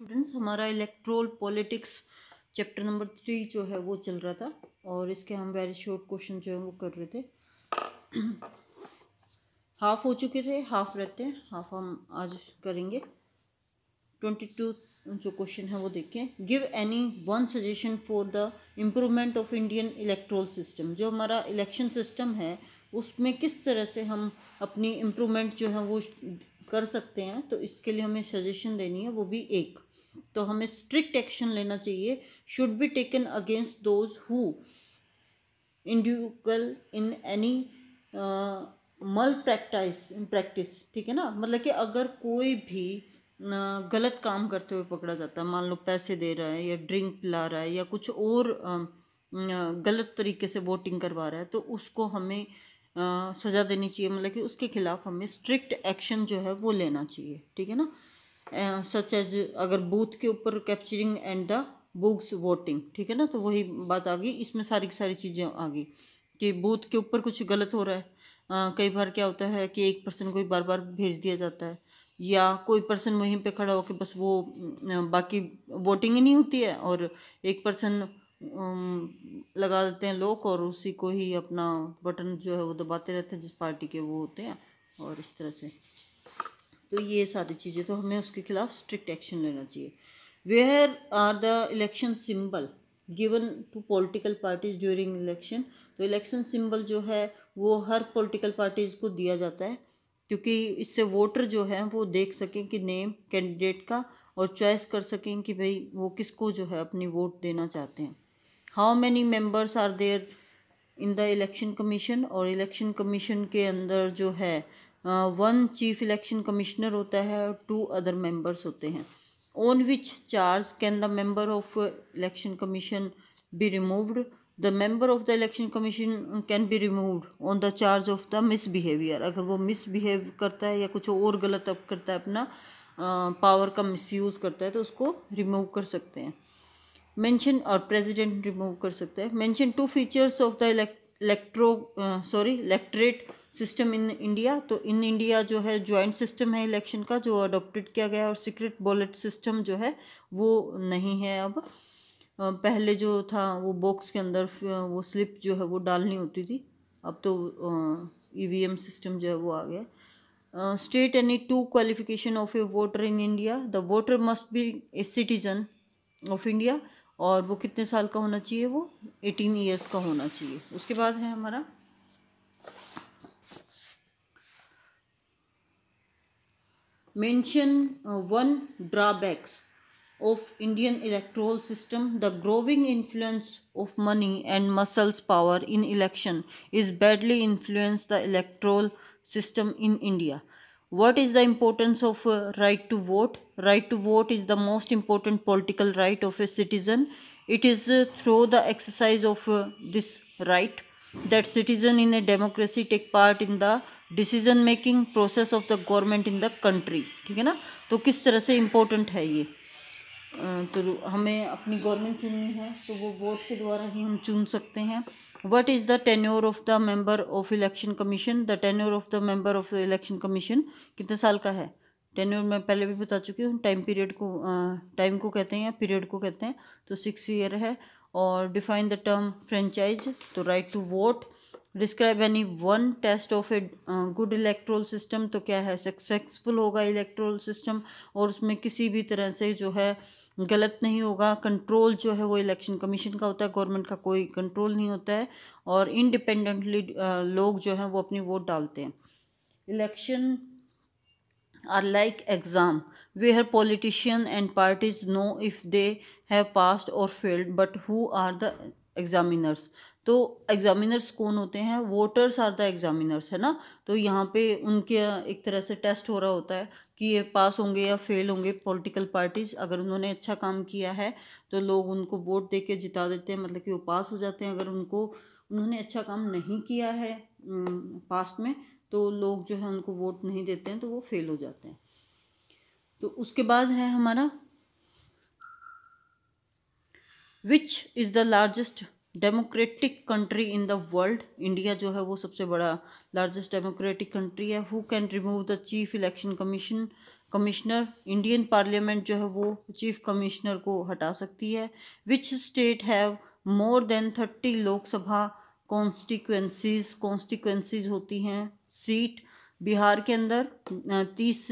Students हमारा electoral politics chapter number three जो है वो चल रहा था और इसके हम वेरी शॉर्ट क्वेश्चन जो है वो कर रहे थे हाफ हो चुके थे हाफ रहते हैं हाफ हम आज करेंगे ट्वेंटी टू जो क्वेश्चन है वो देखें give any one suggestion for the improvement of Indian electoral system जो हमारा इलेक्शन सिस्टम है उसमें किस तरह से हम अपनी इम्प्रूवमेंट जो है वो कर सकते हैं तो इसके लिए हमें सजेशन देनी है वो भी एक तो हमें स्ट्रिक्ट एक्शन लेना चाहिए should be taken against those who individual in any malpractice practice ठीक है ना मतलब कि अगर कोई भी गलत काम करते हुए पकड़ा जाता है मान लो पैसे दे रहा है या ड्रिंक पिला रहा है या कुछ और गलत तरीके से वोटिंग करवा रहा है तो उसको हमें सज़ा देनी चाहिए मतलब कि उसके खिलाफ हमें स्ट्रिक्ट एक्शन जो है वो लेना चाहिए ठीक है ना सच एज अगर बूथ के ऊपर capturing and the books voting ठीक है ना तो वही बात आ गई इसमें सारी की सारी चीज़ें आ गई कि बूथ के ऊपर कुछ गलत हो रहा है आ, कई बार क्या होता है कि एक पर्सन को बार बार भेज दिया जाता है या कोई पर्सन वहीं पे खड़ा होकर बस वो बाकी वोटिंग ही नहीं होती है और एक पर्सन लगा देते हैं लोग और उसी को ही अपना बटन जो है वो दबाते रहते हैं जिस पार्टी के वो होते हैं और इस तरह से तो ये सारी चीज़ें तो हमें उसके खिलाफ स्ट्रिक्ट एक्शन लेना चाहिए where are the election symbol given to political parties during election तो इलेक्शन सिंबल जो है वो हर पॉलिटिकल पार्टीज़ को दिया जाता है क्योंकि इससे वोटर जो है वो देख सकें कि नेम कैंडिडेट का और चॉइस कर सकें कि भाई वो किसको जो है अपनी वोट देना चाहते हैं how many members are there in the election commission और इलेक्शन कमीशन के अंदर जो है वन चीफ इलेक्शन कमिश्नर होता है और टू अदर मेम्बर्स होते हैं on which charge can the member of election commission be removed the member of the election commission can be removed on the charge of the misbehaviour अगर वो misbehave करता है या कुछ और गलत करता है अपना पावर का मिसयूज़ करता है तो उसको रिमूव कर सकते हैं मेंशन और प्रेसिडेंट रिमूव कर सकता है mention two features of the electro sorry electoral system in India तो इन इंडिया जो है जॉइंट सिस्टम है इलेक्शन का जो अडोप्टेड किया गया और सीक्रेट बॉलेट सिस्टम जो है वो नहीं है अब uh, पहले जो था वो बॉक्स के अंदर uh, वो स्लिप जो है वो डालनी होती थी अब तो ईवीएम uh, सिस्टम e जो है वो आ गया state any two qualification of a voter in India the voter must be a citizen of India और वो कितने साल का होना चाहिए वो एटीन ईयर्स का होना चाहिए उसके बाद है हमारा mention one drawbacks of Indian electoral system the growing influence of money and muscles power in election is badly influence the electoral system in India What is the importance of uh, right to vote? Right to vote is the most important political right of a citizen. It is uh, through the exercise of uh, this right that citizen in a democracy take part in the decision making process of the government in the country. ठीक na? ना तो किस तरह से तो हमें अपनी government चुननी है तो वो वोट के द्वारा ही हम चुन सकते हैं what is the tenure of the member of election commission the tenure of the member of election commission कितने साल का है टेन्योर मैं पहले भी बता चुकी हूँ टाइम पीरियड को टाइम को कहते हैं या पीरियड को कहते हैं तो सिक्स ईयर है और डिफाइन द टर्म फ्रेंचाइज तो right to vote describe any one test of a good electoral system तो क्या है सक्सेसफुल होगा इलेक्ट्रोल सिस्टम और उसमें किसी भी तरह से जो है गलत नहीं होगा कंट्रोल जो है वो इलेक्शन कमीशन का होता है गवर्नमेंट का कोई कंट्रोल नहीं होता है और इंडिपेंडेंटली uh, लोग जो हैं वो अपनी वोट डालते हैं election are like exam where politician and parties know if they have passed और failed but who are the examiners तो एग्ज़ामिनर्स कौन होते हैं वोटर्स आर द एग्ज़ामिनर्स है ना तो यहाँ पे उनके एक तरह से टेस्ट हो रहा होता है कि ये पास होंगे या फेल होंगे पॉलिटिकल पार्टीज अगर उन्होंने अच्छा काम किया है तो लोग उनको वोट दे के जिता देते हैं मतलब कि वो पास हो जाते हैं अगर उनको उन्होंने अच्छा काम नहीं किया है पास्ट में तो लोग जो है उनको वोट नहीं देते हैं तो वो फेल हो जाते हैं तो उसके बाद है हमारा which is the largest democratic country in the world India जो है वो सबसे बड़ा लार्जेस्ट डेमोक्रेटिक कंट्री है who can remove the chief election commission commissioner Indian parliament जो है वो चीफ कमिश्नर को हटा सकती है which state have more than thirty Lok Sabha constituencies constituencies होती हैं सीट बिहार के अंदर तीस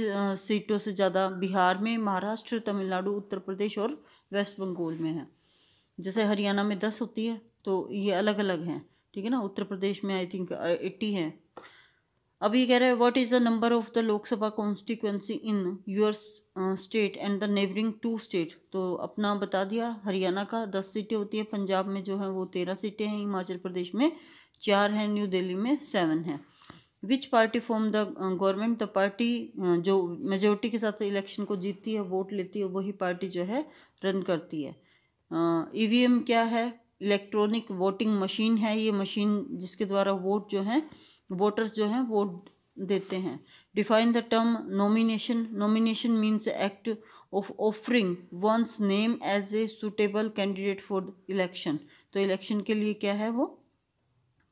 सीटों से ज़्यादा बिहार में महाराष्ट्र तमिलनाडु उत्तर प्रदेश और वेस्ट बंगाल में है जैसे हरियाणा में दस होती है तो ये अलग अलग हैं ठीक है ना उत्तर प्रदेश में आई थिंक एट्टी है अब ये कह रहे हैं what is the number of the Lok Sabha constituency in your state and the neighbouring two state तो अपना बता दिया हरियाणा का दस सीटें होती है पंजाब में जो है वो तेरह सीटें हैं हिमाचल प्रदेश में चार हैं न्यू दिल्ली में सेवन हैं which party form the government the party जो मेजोरिटी के साथ इलेक्शन को जीतती है वोट लेती है वही पार्टी जो है रन करती है ई e क्या है इलेक्ट्रॉनिक वोटिंग मशीन है ये मशीन जिसके द्वारा वोट जो हैं वोटर्स जो हैं वोट देते हैं define the term nomination nomination means act of offering once name as a suitable candidate for election तो इलेक्शन के लिए क्या है वो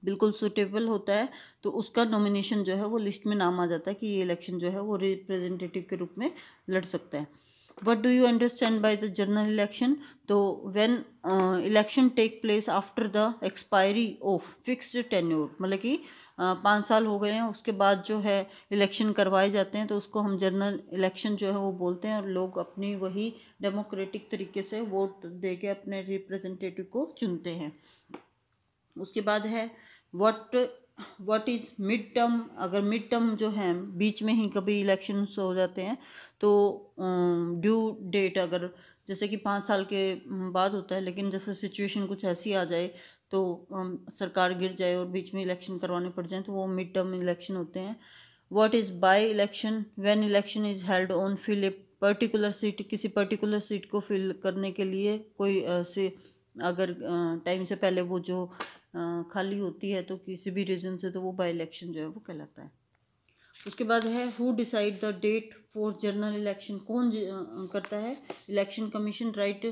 बिल्कुल सुटेबल होता है तो उसका नॉमिनेशन जो है वो लिस्ट में नाम आ जाता है कि ये इलेक्शन जो है वो रिप्रेजेंटेटिव के रूप में लड़ सकता है what do you understand by the general election तो when election take place after the expiry of fix fixed tenure मतलब कि uh, पाँच साल हो गए हैं उसके बाद जो है इलेक्शन करवाए जाते हैं तो उसको हम जनरल इलेक्शन जो है वो बोलते हैं और लोग अपनी वही डेमोक्रेटिक तरीके से वोट दे के अपने रिप्रेजेंटेटिव को चुनते हैं उसके बाद है what what is mid term अगर मिड टर्म जो है बीच में ही कभी इलेक्शन हो जाते हैं तो ड्यू डेट अगर जैसे कि पाँच साल के बाद होता है लेकिन जैसे सिचुएशन कुछ ऐसी आ जाए तो सरकार गिर जाए और बीच में इलेक्शन करवाने पड़ जाए तो वो मिड टर्म इलेक्शन होते हैं what is by election when election is held on fill a particular seat किसी पर्टिकुलर सीट को फिल करने के लिए कोई से अगर टाइम से पहले वो जो खाली होती है तो किसी भी रीज़न से तो वो बाई इलेक्शन जो है वो कहलाता है उसके बाद है who decide the date for general election कौन करता है इलेक्शन कमीशन राइट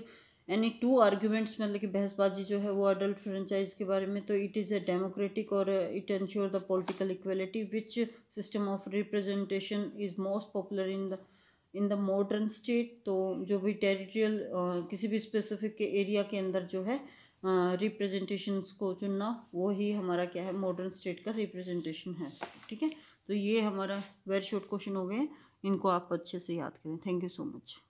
यानी टू आर्ग्यूमेंट्स मतलब कि बहसबाजी जो है वो अडल्ट फ्रेंचाइज के बारे में तो इट इज़ अ डेमोक्रेटिक और it ensure the political equality which system of representation is most popular in the in the modern state तो जो भी टेरिटोरियल किसी भी स्पेसिफिक के एरिया के अंदर जो है रिप्रेजेंटेशंस को चुनना वो ही हमारा क्या है मॉडर्न स्टेट का रिप्रेजेंटेशन है ठीक है तो ये हमारा वेरी शॉर्ट क्वेश्चन हो गए इनको आप अच्छे से याद करें थैंक यू सो मच